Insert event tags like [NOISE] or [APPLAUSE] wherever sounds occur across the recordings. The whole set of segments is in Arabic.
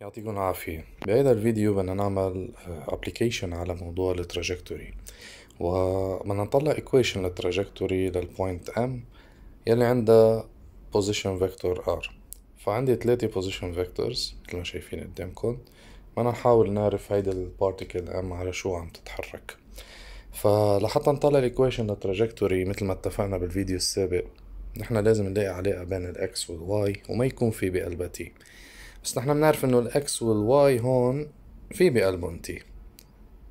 يعطيكم العافية بهذا الفيديو بدنا نعمل ابليكيشن آه، على موضوع التراجكتوري وبدنا نطلع ايكويشن للتراجكتوري للبوينت ام يلي عندها بوزيشن فيكتور ار فعندي ثلاثة بوزيشن فيكتورز مثل ما شايفين قدامكم بدنا نحاول نعرف هيدا البارتيكل ام على شو عم تتحرك فلحتى نطلع الايكويشن للتراجكتوري مثل ما اتفقنا بالفيديو السابق نحن لازم نلاقي علاقة بين الاكس والواي وما يكون في بقلبها تي بس نحن بنعرف انه الاكس والواي هون في بقلبهم تي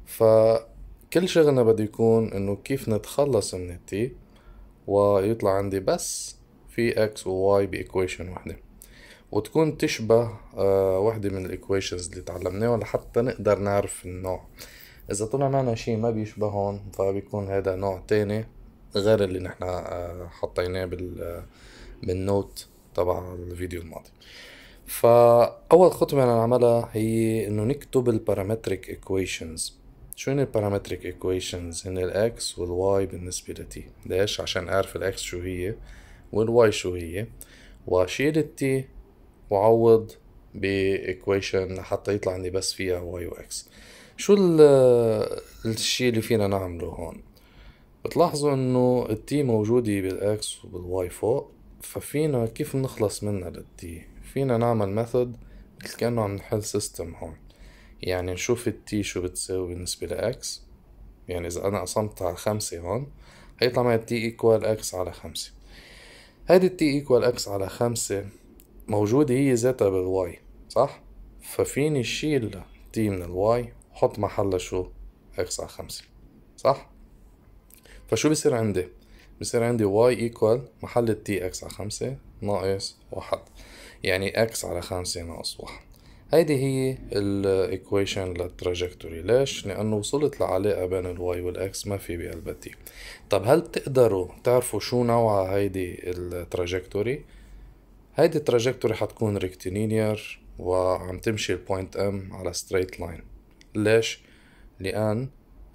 فكل شغلنا بده يكون انه كيف نتخلص من التي ويطلع عندي بس في اكس وواي بايكويشن واحدة وتكون تشبه آه واحدة من الايكويشنز اللي تعلمناها لحتى نقدر نعرف النوع اذا طلع معنا شيء ما بيشبه هون فبيكون هذا نوع تاني غير اللي نحن آه حطيناه بال آه، بالنوت تبع الفيديو الماضي فاول خطوه بدنا نعملها هي انه نكتب البارامتريك ايكويشنز شو هن البارامتريك ايكويشنز هن الاكس والواي بالنسبه لتي ليش عشان اعرف الاكس شو هي والواي شو هي واشيل التي وعوض بايكويشن حتى يطلع عندي بس فيها واي واكس شو الشيء اللي فينا نعمله هون بتلاحظوا انه التي موجوده بالاكس وبالواي فوق ففينا كيف نخلص منها للتي فينا نعمل ميثود مثل كأنه عم نحل سيستم هون يعني نشوف التي شو بتساوي بالنسبة لإكس يعني إذا أنا قسمت على خمسة هون هيطلع معي تي إيكوال إكس على خمسة هيدي التي إيكوال إكس على خمسة موجودة هي ذاتها بالواي صح؟ ففيني شيل تي من الواي وحط محلها شو؟ إكس على خمسة صح؟ فشو بصير عندي؟ بصير عندي y إيكوال محل ال t x على خمسة ناقص واحد يعني اكس على خمسة ناقص واحد هيدي هي الايكويشن للتراجكتوري ليش؟ لأنه وصلت لعلاقة بين الواي والإكس ما في بقلبها تي طب هل تقدروا تعرفوا شو نوعها هيدي التراجكتوري؟ هيدي التراجكتوري حتكون ريكتينينير وعم تمشي البوينت ام على ستريت لاين ليش؟ لأن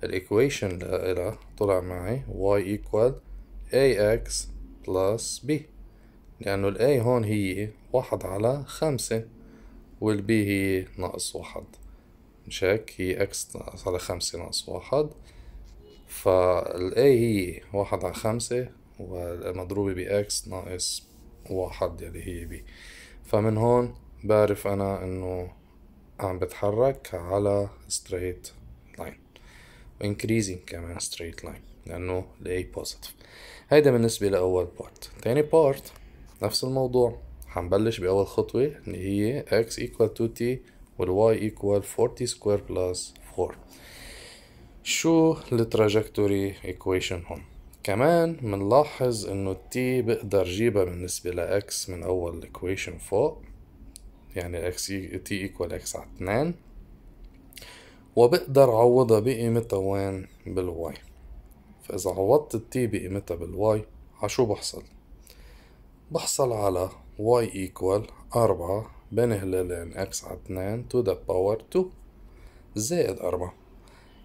الايكويشن لها طلع معي y equal ax plus b لأنه الأي هون هي واحد على خمسة والبي هي ناقص واحد مش هيك هي اكس ناقص على خمسة ناقص واحد فالاي هي واحد على خمسة والمضروبة بإكس ناقص واحد يلي هي بي فمن هون بعرف أنا إنه عم بتحرك على straight line increasing كمان straight line لأنه الـ A positive هيدا بالنسبة لأول بارت تاني بارت نفس الموضوع هنبلش بأول خطوة اللي هي x equal to t وال y equal 40 square plus 4 شو ال trajectory equation هون كمان منلاحظ انه t بقدر جيبها بالنسبة ل x من أول equation فوق يعني x e- t equal x على 2 وبقدر عوضها بقيمتها وين بالواي فإذا عوضت التي بقيمتها بالواي عشو بحصل بحصل على y equal أربعة بين هلالين x على اتنين to the power 2 زائد أربعة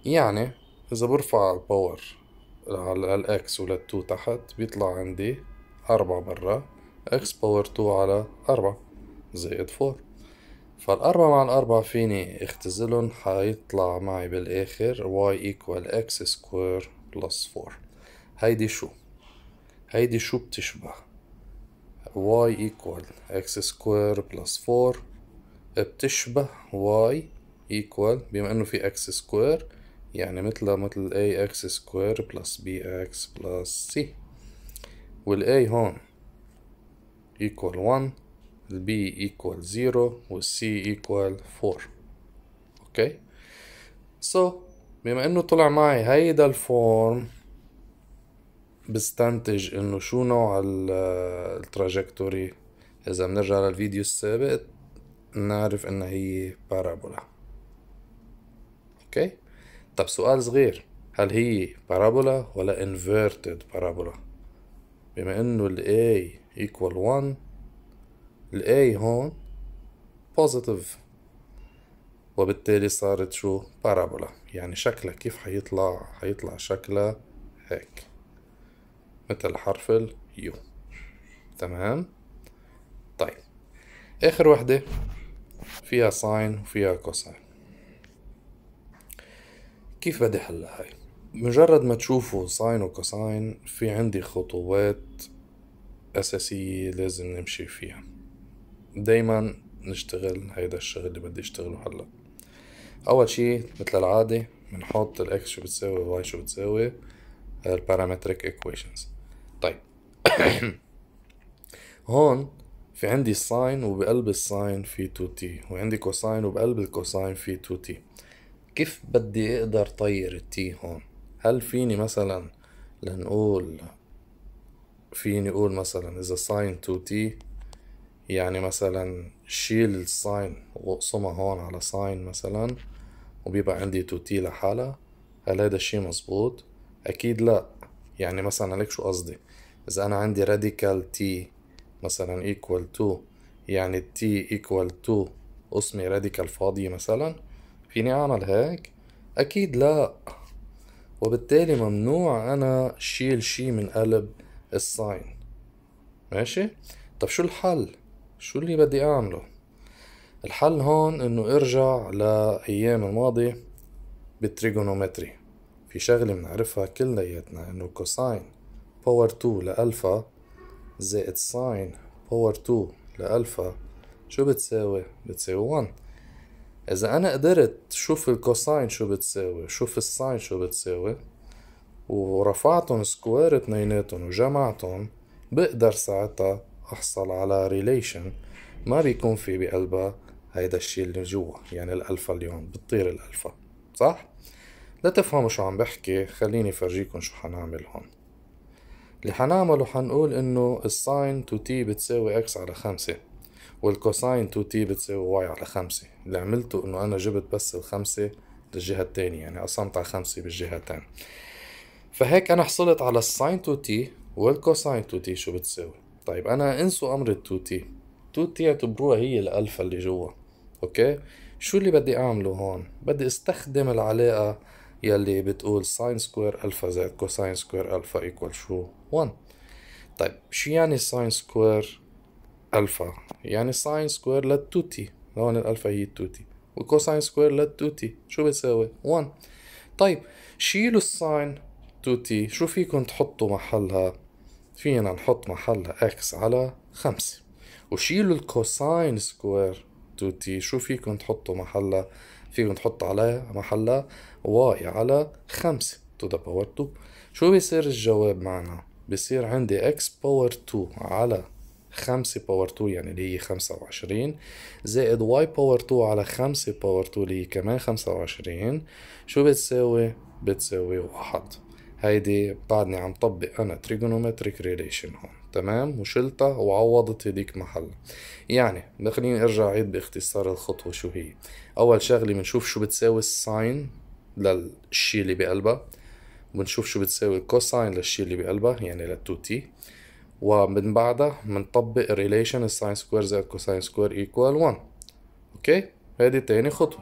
يعني إذا برفع الباور على الإكس وللتو تحت بيطلع عندي أربعة مرة إكس باور تو على أربعة زائد فور فالأربعة مع الأربعة فيني اختزلهم حيطلع معي بالآخر y equal x square plus 4 هيدي شو؟ هيدي شو بتشبه؟ y equal x square plus 4 بتشبه y equal بما انه في x square يعني مثلها مثل a x square plus b x plus c وال a هون equal 1 ال b equal 0 وال c equal 4 اوكي okay. so بما انه طلع معي هيدا الفورم بستنتج انه شو نوع التراجكتوري اذا بنرجع للفيديو السابق نعرف انها هي بارابولا اوكي طب سؤال صغير هل هي بارابولا ولا انفيرتد بارابولا بما انه ال A equal 1 ال A هون بوزيتيف وبالتالي صارت شو بارابولا يعني شكلها كيف حيطلع حيطلع شكلها هيك مثل حرف ال يو تمام طيب آخر وحدة فيها ساين وفيها كوساين كيف بدي حلها هاي مجرد ما تشوفوا ساين وكوساين في عندي خطوات أساسية لازم نمشي فيها دايما نشتغل هيدا الشغل اللي بدي اشتغله هلا أول شي مثل العادة بنحط الإكس شو بتساوي واي شو بتساوي البارامتريك ايكويشنز طيب [COUGHS] هون في عندي ساين وبقلب الساين في 2 تي وعندي كوساين وبقلب الكوساين في 2 تي كيف بدي اقدر طير التي هون هل فيني مثلا لنقول فيني اقول مثلا اذا ساين 2 تي يعني مثلا شيل الساين واقسمها هون على ساين مثلا وبيبقى عندي 2 تي لحالها هل هذا الشي مزبوط اكيد لا يعني مثلا لك شو قصدي إذا أنا عندي راديكال تي مثلا ايكوال تو يعني تي ايكوال تو قسمي راديكال فاضية مثلا فيني أعمل هيك أكيد لا وبالتالي ممنوع أنا شيل شي من قلب الساين ماشي طب شو الحل شو اللي بدي أعمله الحل هون إنه ارجع لأيام الماضي بالتريجونومتري في شغلة بنعرفها كلياتنا إنه كوساين باور 2 لألفا زائد ساين باور 2 لألفا شو بتساوي؟ بتساوي 1 إذا أنا قدرت شوف الكوساين شو بتساوي شوف الساين شو بتساوي ورفعتهم سكوير اتنيناتهم وجمعتهم بقدر ساعتها أحصل على ريليشن ما بيكون في بقلبها هيدا الشي اللي جوا يعني الألفا اليوم بتطير الألفا صح؟ لتفهموا شو عم بحكي خليني فرجيكم شو حنعمل هون اللي حنعمله حنقول انه الساين 2t بتساوي x على خمسة والكوساين 2t بتساوي y على خمسة اللي عملته انه انا جبت بس الخمسة للجهة التانية يعني قسمت على خمسة بالجهتين فهيك انا حصلت على الساين 2t والكوساين 2t شو بتساوي طيب انا انسوا امر ال 2t 2t اعتبروها هي الالفا اللي جوا اوكي شو اللي بدي اعمله هون بدي استخدم العلاقة يلي بتقول ساين سكوير الفا زائد كوساين سكوير الفا ايكوال شو 1 طيب شو يعني ساين سكوير الفا يعني ساين سكوير للتوتي هون الالفا هي التوتي والكوساين سكوير للتوتي شو بتساوي 1 طيب شيلوا الساين 2 تي شو فيكم تحطوا محلها فينا نحط محلها اكس على 5 وشيلوا الكوساين سكوير 2 تي شو فيكم تحطوا محلها فيكم تحط عليها محلها واي على خمسة تو ذا باور 2 شو بيصير الجواب معنا بصير عندي اكس باور 2 على خمسة باور 2 يعني اللي هي خمسة وعشرين زائد واي باور 2 على خمسة باور 2 اللي هي كمان خمسة وعشرين شو بتساوي؟ بتساوي واحد هيدي بعدني عم طبق انا تريجونومتريك ريليشن هون تمام وشلتها وعوضت هديك محل يعني خليني ارجع عيد باختصار الخطوه شو هي اول شغله بنشوف شو بتساوي الساين للشي اللي بقلبها بنشوف شو بتساوي الكوساين للشي اللي بقلبها يعني للتو تي ومن بعدها بنطبق ريليشن الساين سكوير زائد كوساين سكوير ايكوال 1 اوكي هيدي تاني خطوه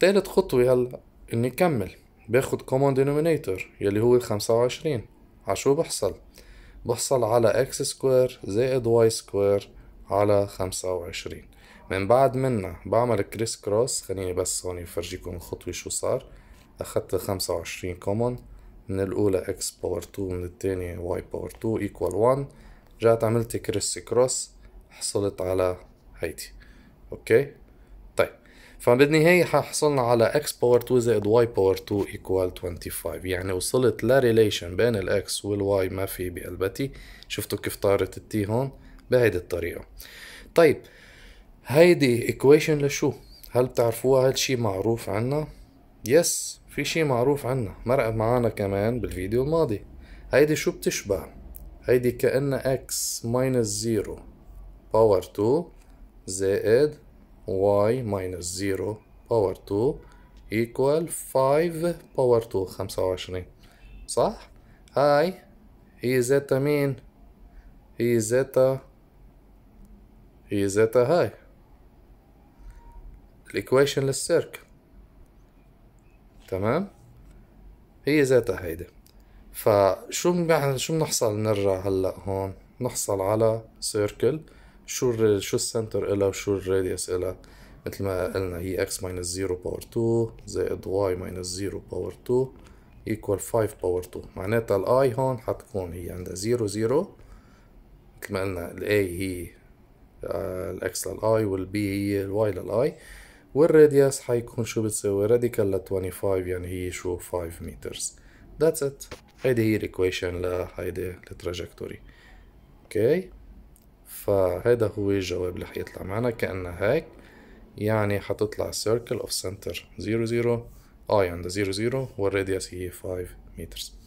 تالت خطوه هلا اني كمل باخد كومون دينومينيتور يلي هو ال وعشرين عشو بحصل بحصل على اكس سكوير زائد واي سكوير على خمسة وعشرين من بعد منا بعمل كريس كروس خليني بس هون فرجيكم الخطوة شو صار أخدت خمسة وعشرين كومون من الأولى اكس باور تو من التانية y باور تو ايكوال وان رجعت عملت كريس كروس حصلت على هيدي اوكي فبالنهاية حصلنا على x باور 2 زائد y باور 2 equal 25 يعني وصلت لريليشن بين x وال y ما في بقلبتي شفتوا كيف طارت التي هون بهيدي الطريقة طيب هيدي equation لشو هل بتعرفوها هل شي معروف عنا يس في شي معروف عنا مرق معانا كمان بالفيديو الماضي هيدي شو بتشبه هيدي كأنها x minus 0 باور 2 زائد y minus 0 باور 2 equal 5 باور 2 25 صح؟ هاي هي زيتا مين؟ هي زيتا هي زيتا هاي الإيكويشن للسيركل تمام؟ هي زيتا هيدي فشو بنحصل نرجع هلا هون؟ نحصل على circle شو شو السنتر إلها وشو الراديوس إلها مثل ما قلنا هي x minus 0 باور 2 زائد y minus 0 باور 2 equal 5 باور 2 معناتها الاي هون حتكون هي عندها 0 0 مثل ما قلنا الاي هي آه، الاكس للاي والبي هي الواي للاي والراديوس حيكون شو بتساوي راديكال ل 25 يعني هي شو 5 مترز ذاتس ات هيدي هي الايكويشن لهيدي التراجكتوري اوكي okay. فهذا هو الجواب اللي حيطلع معنا كأنها هيك يعني حتطلع circle of center 0 0 I عند 0 0 هي 5 meters